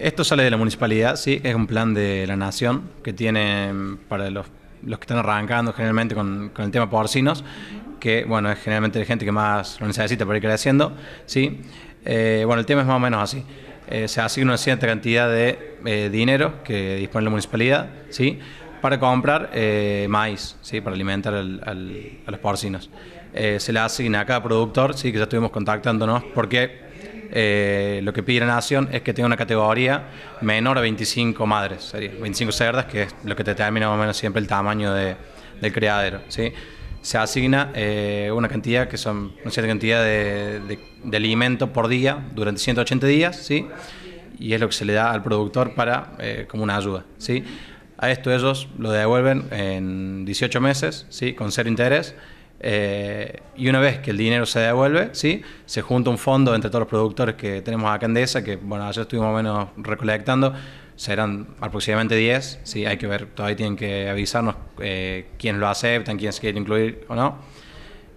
Esto sale de la municipalidad, sí, es un plan de la nación que tiene mm, para los, que están arrancando generalmente con, el tema porcinos, que bueno, es generalmente la gente que más lo necesita para ir creciendo, sí. Eh, bueno, el tema es más o menos así. Eh, se asigna una cierta cantidad de eh, dinero que dispone la municipalidad, sí, para comprar maíz, sí, para alimentar a los porcinos. se le asigna a cada productor, sí, que ya estuvimos contactándonos, porque eh, lo que pide la Nación es que tenga una categoría menor a 25 madres, 25 cerdas, que es lo que determina más o menos siempre el tamaño de, del criadero. ¿sí? Se asigna eh, una cantidad que son una cierta cantidad de, de, alimento por día durante 180 días, ¿sí? y es lo que se le da al productor para, eh, como una ayuda. ¿sí? A esto ellos lo devuelven en 18 meses, ¿sí? con cero interés eh, y una vez que el dinero se devuelve, ¿sí? se junta un fondo entre todos los productores que tenemos acá en DESA que bueno, ayer estuvimos menos recolectando, serán aproximadamente 10, ¿sí? hay que ver, todavía tienen que avisarnos eh, quién lo aceptan, quién se quiere incluir o no.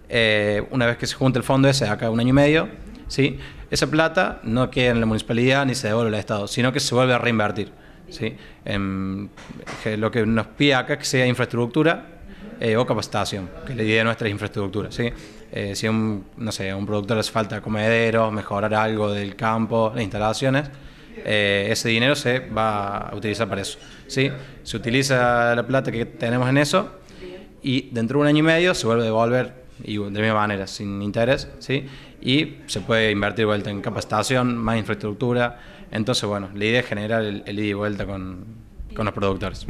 Eh, una vez que se junta el fondo ese, acá un año y medio, ¿sí? esa plata no queda en la municipalidad ni se devuelve al Estado, sino que se vuelve a reinvertir. ¿sí? En, eh, lo que nos pide acá es que sea infraestructura eh, o capacitación, que le la idea de nuestras infraestructuras. ¿sí? Eh, si un, no sé, a un productor le hace falta comedero, mejorar algo del campo, las instalaciones, eh, ese dinero se va a utilizar para eso. ¿sí? Se utiliza la plata que tenemos en eso y dentro de un año y medio se vuelve a devolver y de misma manera, sin interés, ¿sí? y se puede invertir vuelta en capacitación, más infraestructura. Entonces, bueno, la idea es generar el, el ida y vuelta con, con los productores.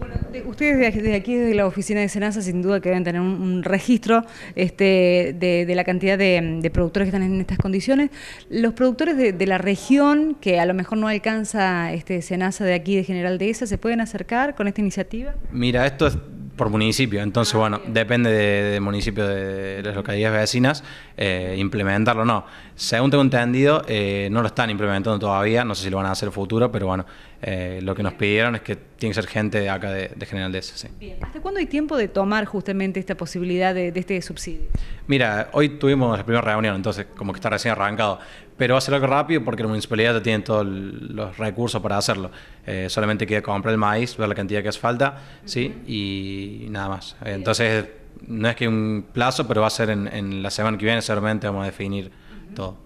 ustedes desde aquí, desde la oficina de Senasa, sin duda que deben tener un, registro este, de, la cantidad de, productores que están en estas condiciones. Los productores de, la región, que a lo mejor no alcanza este, Senasa de aquí, de General de ESA, ¿se pueden acercar con esta iniciativa? Mira, esto es por municipio, entonces ah, bueno, depende de, municipio, de, las localidades vecinas eh, implementarlo o no. Según tengo entendido, eh, no lo están implementando todavía, no sé si lo van a hacer en el futuro, pero bueno, eh, lo que nos pidieron es que tiene que ser gente de acá de, General de sí. ¿Hasta cuándo hay tiempo de tomar justamente esta posibilidad de, este subsidio? Mira, hoy tuvimos la primera reunión, entonces como que está recién arrancado, pero va a ser algo rápido porque la municipalidad ya tiene todos los recursos para hacerlo. Eh, solamente queda comprar el maíz, ver la cantidad que hace falta, ¿sí? Y nada más. Entonces, no es que un plazo, pero va a ser en, la semana que viene, seguramente vamos a definir todo.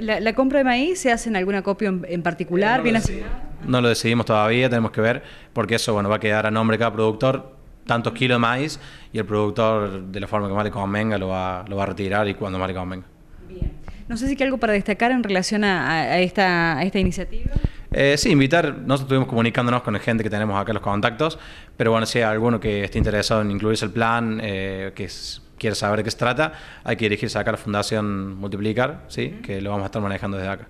la, compra de maíz se hace en algún acopio en, particular? ¿Bien eh, no lo decidimos todavía, tenemos que ver, porque eso bueno va a quedar a nombre de cada productor, tantos kilos de maíz, y el productor de la forma que más le convenga lo va, lo va a retirar y cuando más le convenga. Bien. No sé si hay algo para destacar en relación a, esta, iniciativa. Eh, sí, invitar, nosotros estuvimos comunicándonos con la gente que tenemos acá los contactos, pero bueno, si hay alguno que esté interesado en incluirse el plan, eh, que quiere saber de qué se trata, hay que dirigirse acá a la Fundación Multiplicar, ¿sí? que lo vamos a estar manejando desde acá.